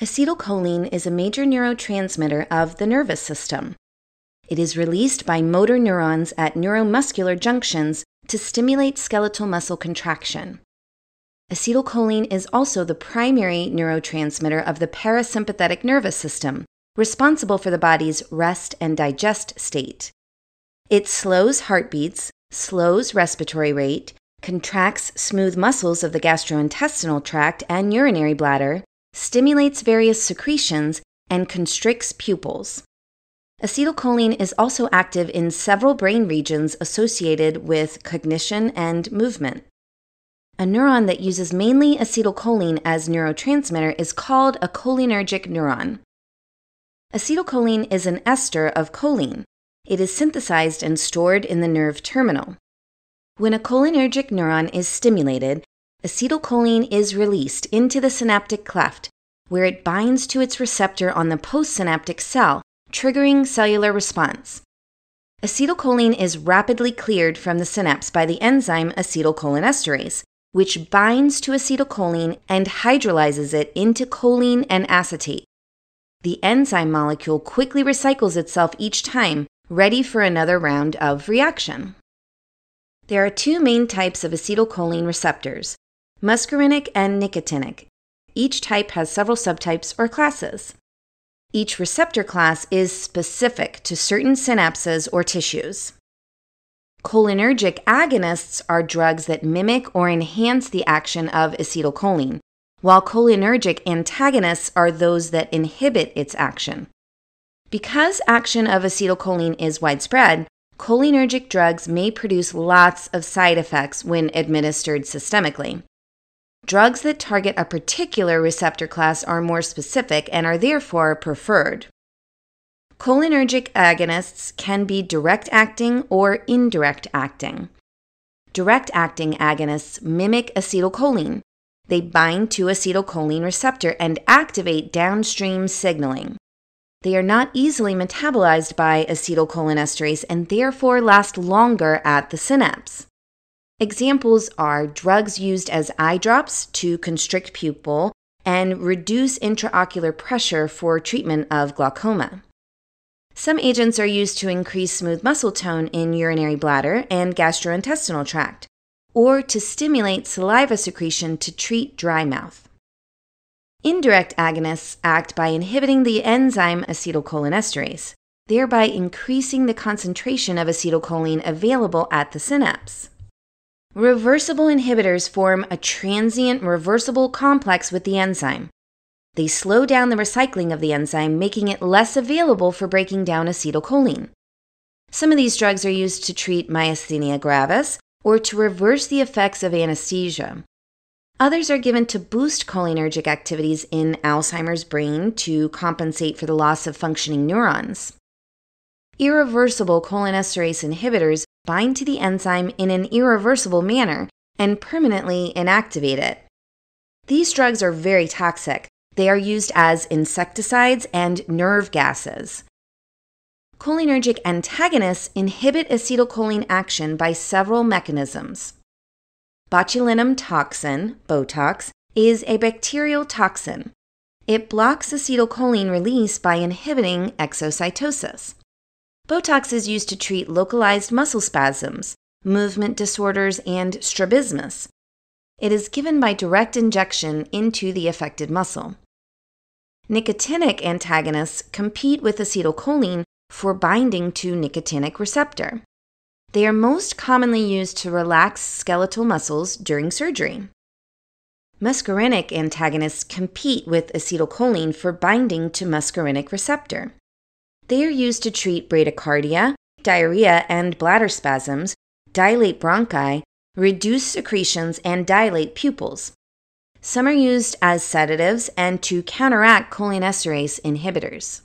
Acetylcholine is a major neurotransmitter of the nervous system. It is released by motor neurons at neuromuscular junctions to stimulate skeletal muscle contraction. Acetylcholine is also the primary neurotransmitter of the parasympathetic nervous system, responsible for the body's rest and digest state. It slows heartbeats, slows respiratory rate, contracts smooth muscles of the gastrointestinal tract and urinary bladder, stimulates various secretions, and constricts pupils. Acetylcholine is also active in several brain regions associated with cognition and movement. A neuron that uses mainly acetylcholine as neurotransmitter is called a cholinergic neuron. Acetylcholine is an ester of choline. It is synthesized and stored in the nerve terminal. When a cholinergic neuron is stimulated, acetylcholine is released into the synaptic cleft, where it binds to its receptor on the postsynaptic cell, triggering cellular response. Acetylcholine is rapidly cleared from the synapse by the enzyme acetylcholinesterase, which binds to acetylcholine and hydrolyzes it into choline and acetate. The enzyme molecule quickly recycles itself each time, ready for another round of reaction. There are two main types of acetylcholine receptors muscarinic and nicotinic. Each type has several subtypes or classes. Each receptor class is specific to certain synapses or tissues. Cholinergic agonists are drugs that mimic or enhance the action of acetylcholine, while cholinergic antagonists are those that inhibit its action. Because action of acetylcholine is widespread, cholinergic drugs may produce lots of side effects when administered systemically. Drugs that target a particular receptor class are more specific and are therefore preferred. Cholinergic agonists can be direct acting or indirect acting. Direct acting agonists mimic acetylcholine. They bind to acetylcholine receptor and activate downstream signaling. They are not easily metabolized by acetylcholinesterase and therefore last longer at the synapse. Examples are drugs used as eye drops to constrict pupil and reduce intraocular pressure for treatment of glaucoma. Some agents are used to increase smooth muscle tone in urinary bladder and gastrointestinal tract, or to stimulate saliva secretion to treat dry mouth. Indirect agonists act by inhibiting the enzyme acetylcholinesterase, thereby increasing the concentration of acetylcholine available at the synapse. Reversible inhibitors form a transient reversible complex with the enzyme. They slow down the recycling of the enzyme, making it less available for breaking down acetylcholine. Some of these drugs are used to treat myasthenia gravis or to reverse the effects of anesthesia. Others are given to boost cholinergic activities in Alzheimer's brain to compensate for the loss of functioning neurons. Irreversible cholinesterase inhibitors bind to the enzyme in an irreversible manner and permanently inactivate it. These drugs are very toxic. They are used as insecticides and nerve gases. Cholinergic antagonists inhibit acetylcholine action by several mechanisms. Botulinum toxin, Botox, is a bacterial toxin. It blocks acetylcholine release by inhibiting exocytosis. Botox is used to treat localized muscle spasms, movement disorders, and strabismus. It is given by direct injection into the affected muscle. Nicotinic antagonists compete with acetylcholine for binding to nicotinic receptor. They are most commonly used to relax skeletal muscles during surgery. Muscarinic antagonists compete with acetylcholine for binding to muscarinic receptor. They are used to treat bradycardia, diarrhea and bladder spasms, dilate bronchi, reduce secretions, and dilate pupils. Some are used as sedatives and to counteract cholinesterase inhibitors.